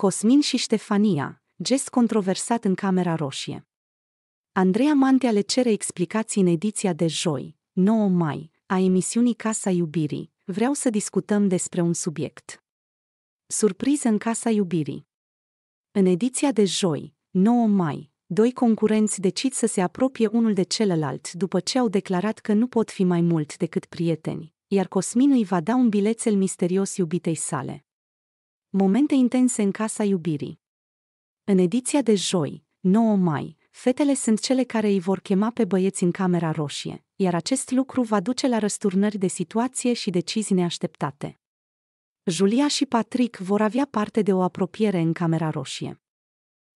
Cosmin și Ștefania, gest controversat în Camera Roșie. Andreea Mantea le cere explicații în ediția de joi, 9 mai, a emisiunii Casa Iubirii. Vreau să discutăm despre un subiect. Surpriză în Casa Iubirii. În ediția de joi, 9 mai, doi concurenți decid să se apropie unul de celălalt după ce au declarat că nu pot fi mai mult decât prieteni, iar Cosmin îi va da un bilețel misterios iubitei sale. Momente intense în casa iubirii. În ediția de joi, 9 mai, fetele sunt cele care îi vor chema pe băieți în camera roșie, iar acest lucru va duce la răsturnări de situație și decizii neașteptate. Julia și Patrick vor avea parte de o apropiere în camera roșie.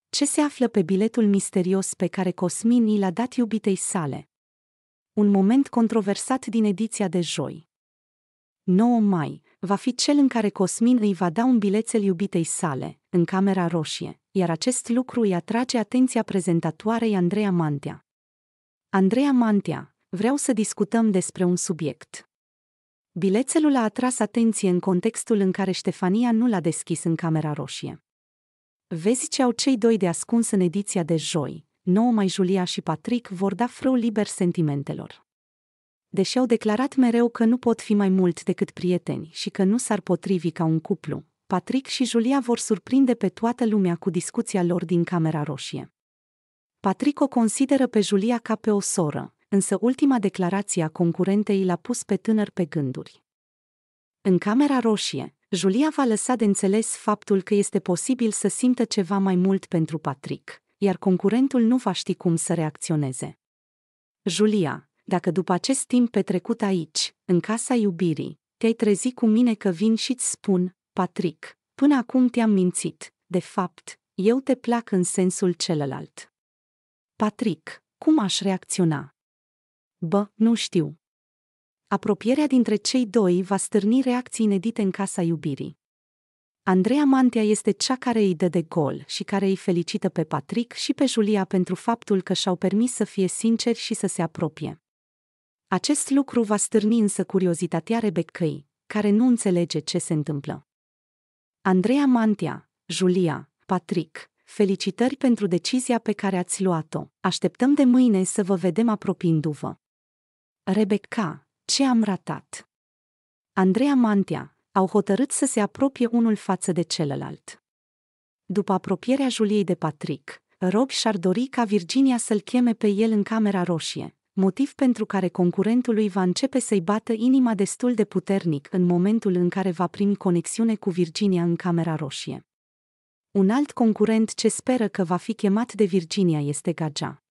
Ce se află pe biletul misterios pe care Cosmin i l-a dat iubitei sale? Un moment controversat din ediția de joi. 9 mai, va fi cel în care Cosmin îi va da un bilețel iubitei sale, în camera roșie, iar acest lucru îi atrage atenția prezentatoarei Andreea Mantea. Andreea Mantea, vreau să discutăm despre un subiect. Bilețelul a atras atenție în contextul în care Ștefania nu l-a deschis în camera roșie. Vezi ce au cei doi de ascuns în ediția de joi, 9 mai Julia și Patrick vor da frâu liber sentimentelor deși au declarat mereu că nu pot fi mai mult decât prieteni și că nu s-ar potrivi ca un cuplu. Patrick și Julia vor surprinde pe toată lumea cu discuția lor din Camera Roșie. Patrick o consideră pe Julia ca pe o soră, însă ultima declarație a concurentei l-a pus pe tânăr pe gânduri. În Camera Roșie, Julia va lăsa de înțeles faptul că este posibil să simtă ceva mai mult pentru Patrick, iar concurentul nu va ști cum să reacționeze. Julia, dacă după acest timp petrecut aici, în casa iubirii, te-ai trezit cu mine că vin și-ți spun, Patrick, până acum te-am mințit, de fapt, eu te plac în sensul celălalt. Patrick, cum aș reacționa? Bă, nu știu. Apropierea dintre cei doi va stârni reacții inedite în casa iubirii. Andreea Mantea este cea care îi dă de gol și care îi felicită pe Patrick și pe Julia pentru faptul că și-au permis să fie sinceri și să se apropie. Acest lucru va stârni însă curiozitatea Rebecăi, care nu înțelege ce se întâmplă. Andreea Mantia, Julia, Patrick, felicitări pentru decizia pe care ați luat-o. Așteptăm de mâine să vă vedem apropiindu-vă. Rebecca, ce am ratat? Andreea Mantia, au hotărât să se apropie unul față de celălalt. După apropierea Juliei de Patrick, Rob și-ar dori ca Virginia să-l cheme pe el în camera roșie, motiv pentru care concurentului va începe să-i bată inima destul de puternic în momentul în care va primi conexiune cu Virginia în Camera Roșie. Un alt concurent ce speră că va fi chemat de Virginia este Gaja.